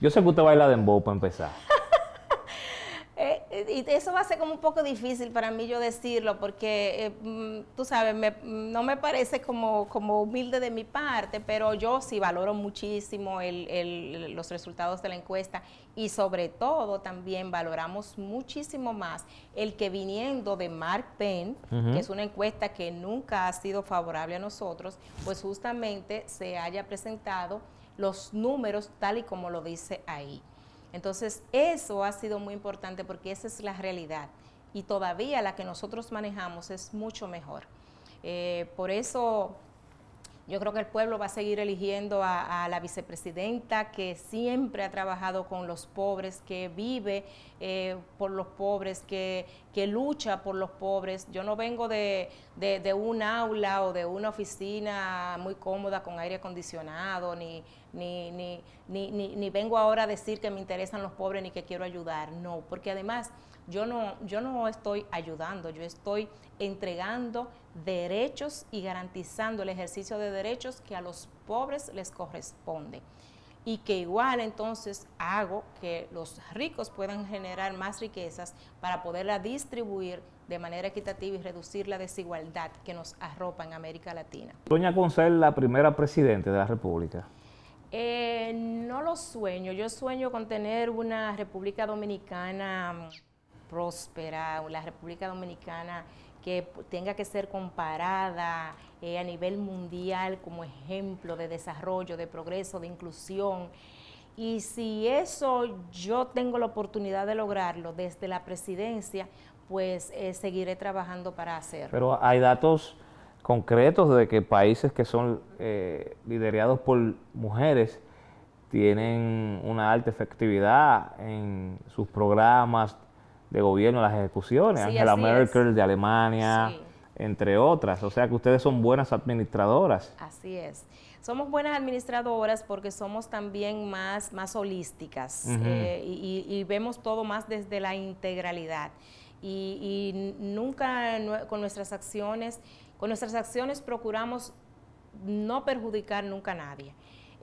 Yo sé que usted baila de embo para empezar y eso va a ser como un poco difícil para mí yo decirlo, porque eh, mm, tú sabes, no me parece como, como humilde de mi parte, pero yo sí valoro muchísimo los resultados de la encuesta y sobre todo también valoramos muchísimo más el que viniendo de Mark Penn, que es una encuesta que nunca ha sido favorable a nosotros, pues justamente se haya presentado los números tal y como lo dice ahí. Entonces, eso ha sido muy importante porque esa es la realidad y todavía la que nosotros manejamos es mucho mejor. Eh, por eso yo creo que el pueblo va a seguir eligiendo a, la vicepresidenta que siempre ha trabajado con los pobres, que vive eh, por los pobres, que, lucha por los pobres. Yo no vengo de, un aula o de una oficina muy cómoda con aire acondicionado, ni, ni, ni, ni, vengo ahora a decir que me interesan los pobres ni que quiero ayudar, no, porque además yo no, yo no estoy ayudando, yo estoy entregando derechos y garantizando el ejercicio de derechos que a los pobres les corresponde. Y que igual entonces hago que los ricos puedan generar más riquezas para poderla distribuir de manera equitativa y reducir la desigualdad que nos arropa en América Latina. Doña Concel, la primera presidenta de la República. Eh, no lo sueño, yo sueño con tener una República Dominicana mm, próspera, la República Dominicana que tenga que ser comparada eh, a nivel mundial como ejemplo de desarrollo, de progreso, de inclusión. Y si eso yo tengo la oportunidad de lograrlo desde la presidencia, pues eh, seguiré trabajando para hacerlo. Pero hay datos concretos de que países que son eh, liderados por mujeres tienen una alta efectividad en sus programas de gobierno, las ejecuciones, Angela Merkel de Alemania, entre otras. O sea que ustedes son buenas administradoras. Así es. Somos buenas administradoras porque somos también más, más holísticas eh, y, vemos todo más desde la integralidad. Y, nunca con nuestras acciones, con nuestras acciones procuramos no perjudicar nunca a nadie.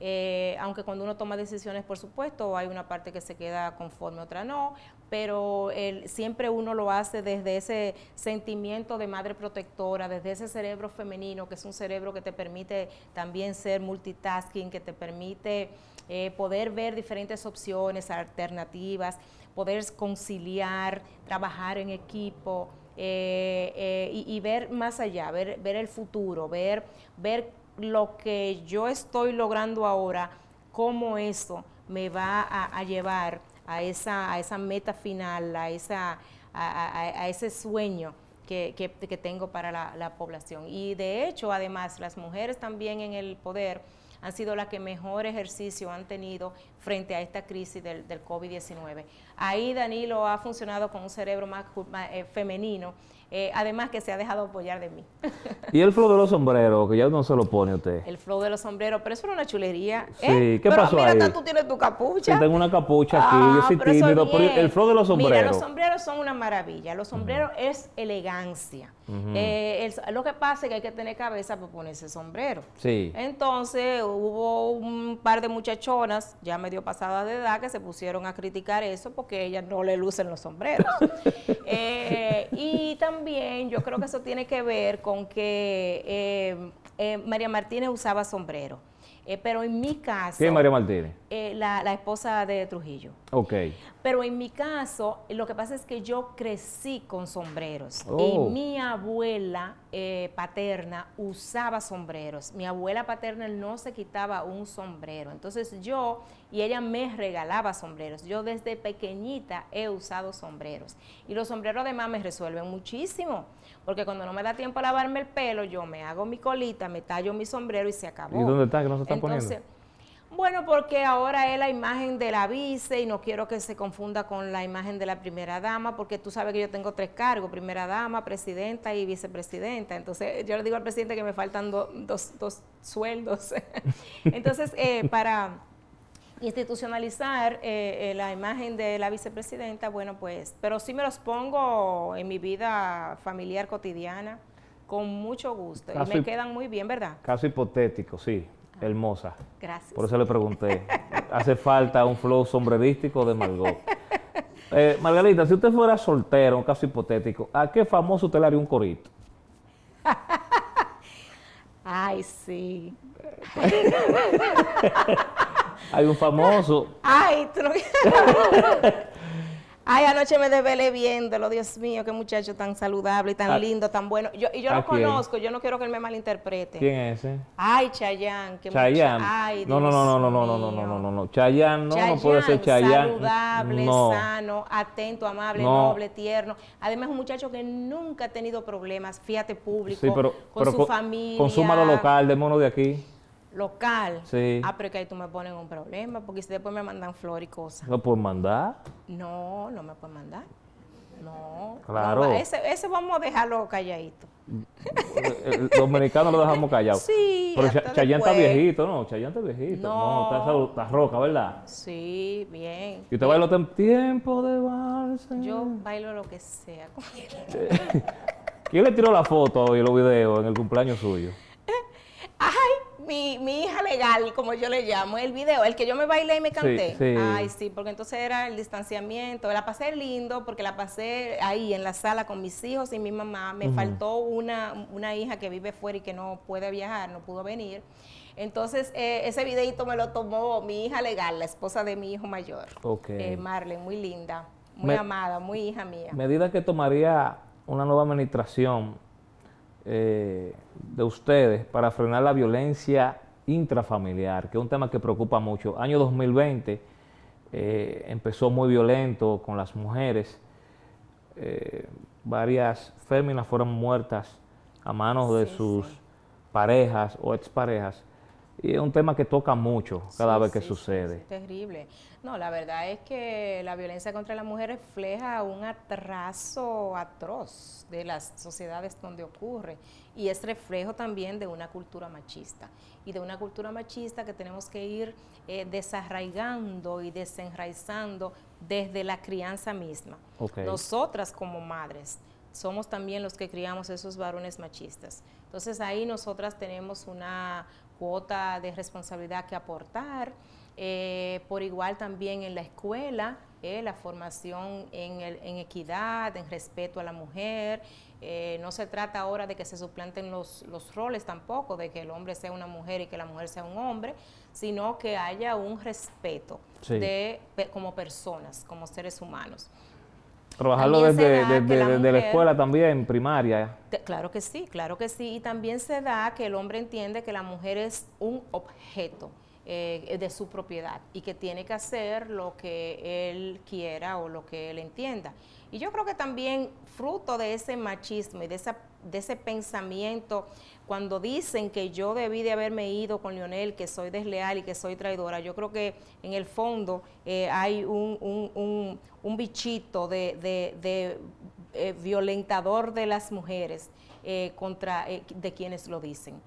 Eh, aunque cuando uno toma decisiones, por supuesto, hay una parte que se queda conforme, otra no, pero siempre uno lo hace desde ese sentimiento de madre protectora, desde ese cerebro femenino, que es un cerebro que te permite también ser multitasking, que te permite eh, poder ver diferentes opciones, alternativas, poder conciliar, trabajar en equipo. Eh, eh, y, ver más allá, ver, el futuro, ver, ver lo que yo estoy logrando ahora, cómo eso me va a, llevar a esa, a esa meta final, a, esa, ese sueño. Que, tengo para la, población. Y de hecho, además, las mujeres también en el poder han sido las que mejor ejercicio han tenido frente a esta crisis del, COVID-19. Ahí Danilo ha funcionado con un cerebro más, eh, femenino eh, además que se ha dejado apoyar de mí. ¿Y el flow de los sombreros? Que ya no se lo pone usted. El flow de los sombreros, pero eso era una chulería. ¿eh? Sí, ¿qué pero pasó mira, ahí? Mira, tú tienes tu capucha. Yo tengo una capucha aquí, ah, yo soy tímido, el flow de los sombreros. los sombreros son una maravilla. Los sombreros es elegancia. Eh, lo que pasa es que hay que tener cabeza para ponerse sombrero. Entonces hubo un par de muchachonas, ya medio pasadas de edad, que se pusieron a criticar eso porque ellas no le lucen los sombreros. Eh, y también yo creo que eso tiene que ver con que eh, María Martínez usaba sombrero. Eh, pero en mi caso... ¿Quién es María Martínez? Eh, la, esposa de Trujillo. Ok. Pero en mi caso, lo que pasa es que yo crecí con sombreros. Y oh. mi abuela eh, paterna usaba sombreros. Mi abuela paterna no se quitaba un sombrero. Entonces yo, y ella me regalaba sombreros. Yo desde pequeñita he usado sombreros. Y los sombreros además me resuelven muchísimo. Porque cuando no me da tiempo a lavarme el pelo, yo me hago mi colita, me tallo mi sombrero y se acabó. ¿Y dónde está? Que no está Bueno, porque ahora es la imagen de la vice y no quiero que se confunda con la imagen de la primera dama, porque tú sabes que yo tengo tres cargos, primera dama, presidenta y vicepresidenta. Entonces yo le digo al presidente que me faltan dos, dos, sueldos. Entonces, eh, para institucionalizar eh, eh, la imagen de la vicepresidenta, bueno, pues, pero sí me los pongo en mi vida familiar cotidiana con mucho gusto y me quedan muy bien, ¿verdad? Caso hipotético, sí, ah, hermosa. Gracias. Por eso le pregunté, ¿hace falta un flow sombrerístico de Margot? Eh, Margarita, si usted fuera soltero, un caso hipotético, ¿a qué famoso usted le haría un corito? Ay, sí. Hay un famoso. Ay, tú no... Ay, anoche me desvelé viéndolo, Dios mío, qué muchacho tan saludable y tan ah. lindo, tan bueno. Yo, y yo lo conozco, yo no quiero que él me malinterprete. ¿Quién es ese? Ay, Chayán, qué Chayanne. Ay, no, no, no, no, no, no, no, no, no, no, Chayán no, no puede ser Chayán. Saludable, sano, atento, amable, noble, tierno. Además, es un muchacho que nunca ha tenido problemas, fíjate público, con pero su con, familia. Consuma lo local, de mono de aquí local. Sí. Ah, pero que ahí tú me pones un problema, porque si después me mandan flor y cosas. ¿No puedes mandar? No, no me puedes mandar. No. Claro. ese, ese, vamos a dejarlo calladito. Los dominicanos lo dejamos callado. Sí. Pero Ch está viejito, ¿no? Chayán está viejito. No, está, roca, ¿verdad? Sí, bien. ¿Y usted baila tiempo de balsa? Yo bailo lo que sea. ¿Quién le tiró la foto y los videos en el cumpleaños suyo? Ay, mi, mi, hija legal, como yo le llamo, el video, el que yo me bailé y me canté. Ay, sí, porque entonces era el distanciamiento. La pasé lindo porque la pasé ahí en la sala con mis hijos y mi mamá. Me faltó una, una hija que vive fuera y que no puede viajar, no pudo venir. Entonces, eh, ese videito me lo tomó mi hija legal, la esposa de mi hijo mayor, eh, Marlene, muy linda, muy amada, muy hija mía. medida que tomaría una nueva administración eh, de ustedes para frenar la violencia intrafamiliar, que es un tema que preocupa mucho. Año 2020 eh, empezó muy violento con las mujeres. Eh, varias féminas fueron muertas a manos de sus parejas o exparejas y es un tema que toca mucho cada vez que sucede. es terrible. No, la verdad es que la violencia contra la mujer refleja un atraso atroz de las sociedades donde ocurre y es reflejo también de una cultura machista y de una cultura machista que tenemos que ir eh, desarraigando y desenraizando desde la crianza misma. Nosotras como madres somos también los que criamos esos varones machistas. Entonces ahí nosotras tenemos una cuota de responsabilidad que aportar. Eh, por igual también en la escuela, eh, la formación en, equidad, en respeto a la mujer. Eh, no se trata ahora de que se suplanten los, roles tampoco, de que el hombre sea una mujer y que la mujer sea un hombre, sino que haya un respeto como personas, como seres humanos. Trabajarlo desde, la, escuela también, primaria. claro que sí, claro que sí. Y también se da que el hombre entiende que la mujer es un objeto eh, de su propiedad y que tiene que hacer lo que él quiera o lo que él entienda. Y yo creo que también fruto de ese machismo y de, esa, de ese pensamiento, cuando dicen que yo debí de haberme ido con Lionel, que soy desleal y que soy traidora, yo creo que en el fondo eh, hay un, bichito de, eh, violentador de las mujeres contra de quienes lo dicen.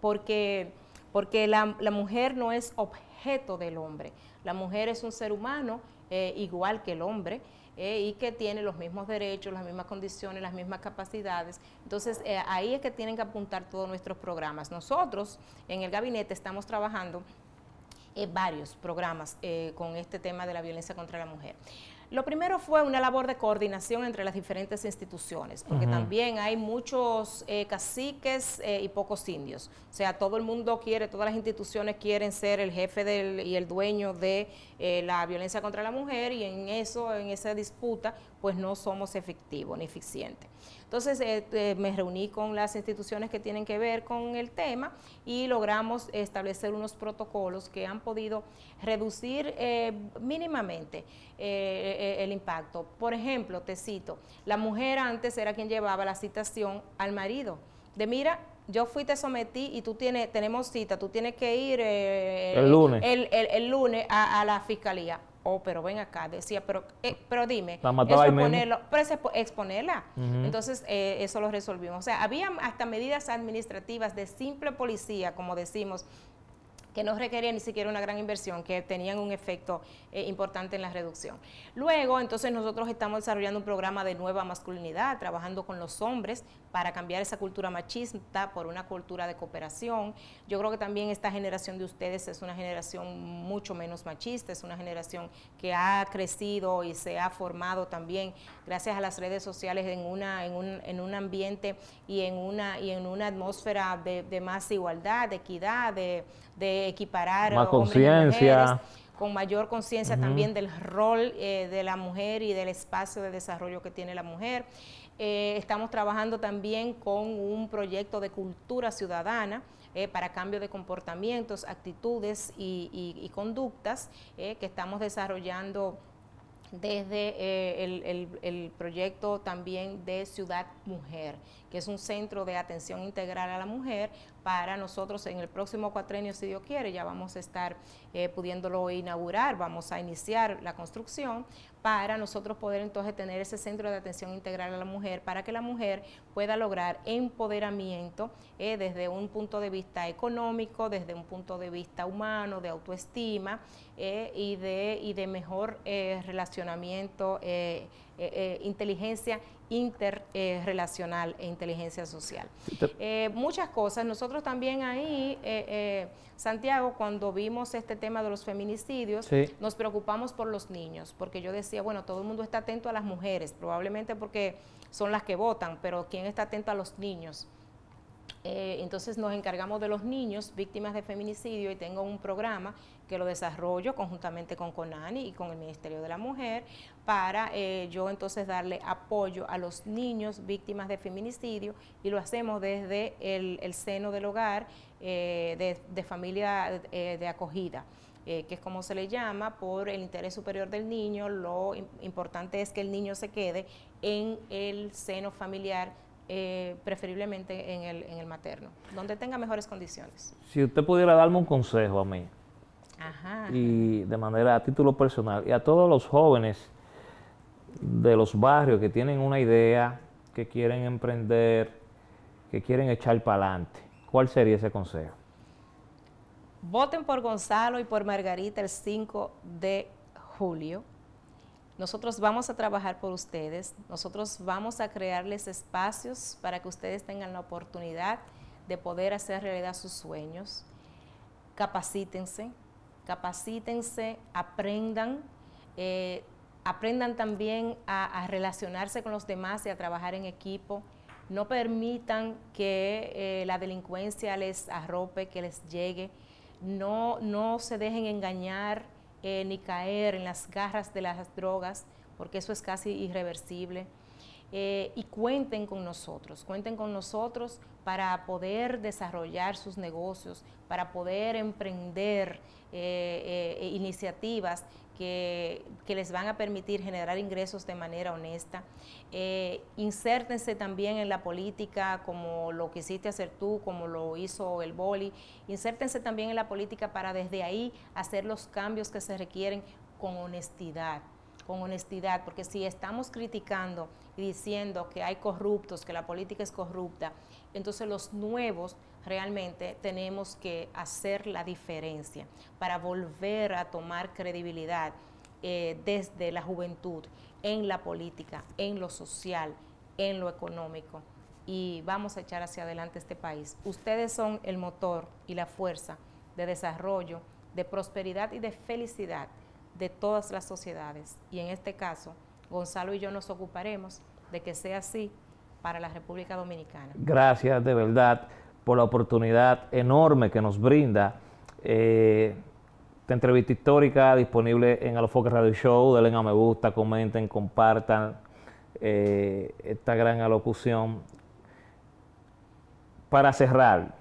porque porque la, mujer no es objeto del hombre, la mujer es un ser humano eh, igual que el hombre. Eh, y que tiene los mismos derechos, las mismas condiciones, las mismas capacidades. Entonces, eh, ahí es que tienen que apuntar todos nuestros programas. Nosotros en el gabinete estamos trabajando en varios programas con este tema de la violencia contra la mujer. Lo primero fue una labor de coordinación entre las diferentes instituciones, porque también hay muchos eh, caciques eh, y pocos indios. O sea, todo el mundo quiere, todas las instituciones quieren ser el jefe y el dueño de eh, la violencia contra la mujer y en eso, en esa disputa, pues no somos efectivos ni eficientes. Entonces eh, eh, me reuní con las instituciones que tienen que ver con el tema y logramos establecer unos protocolos que han podido reducir eh, mínimamente el impacto. Por ejemplo, te cito, la mujer antes era quien llevaba la citación al marido. De mira, yo fui, te sometí y tú tienes, tenemos cita, tú tienes que ir el lunes, a, la fiscalía. Oh, pero ven acá, decía, pero, eh, pero dime, eso pero exponerla. Entonces, eh, eso lo resolvimos. O sea, había hasta medidas administrativas de simple policía, como decimos, que no requerían ni siquiera una gran inversión, que tenían un efecto eh, importante en la reducción. Luego, entonces nosotros estamos desarrollando un programa de nueva masculinidad, trabajando con los hombres para cambiar esa cultura machista por una cultura de cooperación. Yo creo que también esta generación de ustedes es una generación mucho menos machista, es una generación que ha crecido y se ha formado también gracias a las redes sociales en, una, en, un, en un ambiente y en una, y en una atmósfera de, más igualdad, de equidad, de, equiparar más conciencia con mayor conciencia también del rol eh, de la mujer y del espacio de desarrollo que tiene la mujer. Eh, estamos trabajando también con un proyecto de cultura ciudadana eh, para cambio de comportamientos, actitudes y, conductas eh, que estamos desarrollando desde el, proyecto también de Ciudad Mujer, que es un centro de atención integral a la mujer para nosotros en el próximo cuatrenio, si Dios quiere, ya vamos a estar pudiéndolo inaugurar, vamos a iniciar la construcción para nosotros poder entonces tener ese centro de atención integral a la mujer, para que la mujer pueda lograr empoderamiento eh, desde un punto de vista económico, desde un punto de vista humano, de autoestima eh, y, de, y de mejor eh, relacionamiento, inteligencia interrelacional e inteligencia social. Eh, muchas cosas. Nosotros también ahí, eh, eh, Santiago, cuando vimos este tema de los feminicidios, nos preocupamos por los niños, porque yo decía, bueno, todo el mundo está atento a las mujeres, probablemente porque son las que votan, pero ¿quién está atento a los niños? entonces nos encargamos de los niños víctimas de feminicidio y tengo un programa que lo desarrollo conjuntamente con CONANI y con el Ministerio de la Mujer para eh, yo entonces darle apoyo a los niños víctimas de feminicidio y lo hacemos desde el, seno del hogar eh, de, familia eh, de acogida. que es como se le llama, por el interés superior del niño, lo importante es que el niño se quede en el seno familiar, preferiblemente en el, en el materno, donde tenga mejores condiciones. Si usted pudiera darme un consejo a mí, y de manera a título personal. Y a todos los jóvenes de los barrios que tienen una idea, que quieren emprender, que quieren echar para adelante, ¿cuál sería ese consejo? Voten por Gonzalo y por Margarita el 5 de julio. Nosotros vamos a trabajar por ustedes, nosotros vamos a crearles espacios para que ustedes tengan la oportunidad de poder hacer realidad sus sueños. Capacítense, capacítense, aprendan, eh, aprendan también a, relacionarse con los demás y a trabajar en equipo. No permitan que eh, la delincuencia les arrope, que les llegue. No, se dejen engañar eh, ni caer en las garras de las drogas, porque eso es casi irreversible. Eh, y cuenten con nosotros, cuenten con nosotros para poder desarrollar sus negocios, para poder emprender eh, eh, e iniciativas que, les van a permitir generar ingresos de manera honesta. insértense también en la política, como lo quisiste hacer tú, como lo hizo el boli. Insértense también en la política para desde ahí hacer los cambios que se requieren con honestidad, con honestidad, porque si estamos criticando y diciendo que hay corruptos, que la política es corrupta, entonces los nuevos realmente tenemos que hacer la diferencia para volver a tomar credibilidad eh, desde la juventud en la política, en lo social, en lo económico. Y vamos a echar hacia adelante este país. Ustedes son el motor y la fuerza de desarrollo, de prosperidad y de felicidad de todas las sociedades. Y en este caso, Gonzalo y yo nos ocuparemos de que sea así para la República Dominicana. Gracias de verdad por la oportunidad enorme que nos brinda. Eh, esta entrevista histórica disponible en Alofoque Radio Show. Denle a me gusta, comenten, compartan eh, esta gran alocución. Para cerrar,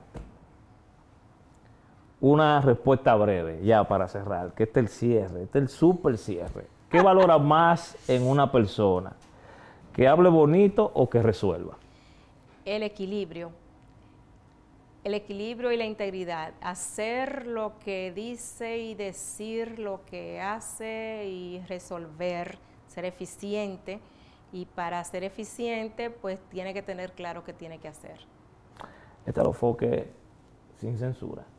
una respuesta breve, ya para cerrar, que este es el cierre, este es el super cierre. ¿Qué valora más en una persona? ¿Que hable bonito o que resuelva? El equilibrio. El equilibrio y la integridad. Hacer lo que dice y decir lo que hace y resolver, ser eficiente. Y para ser eficiente, pues tiene que tener claro qué tiene que hacer. Este el enfoque sin censura.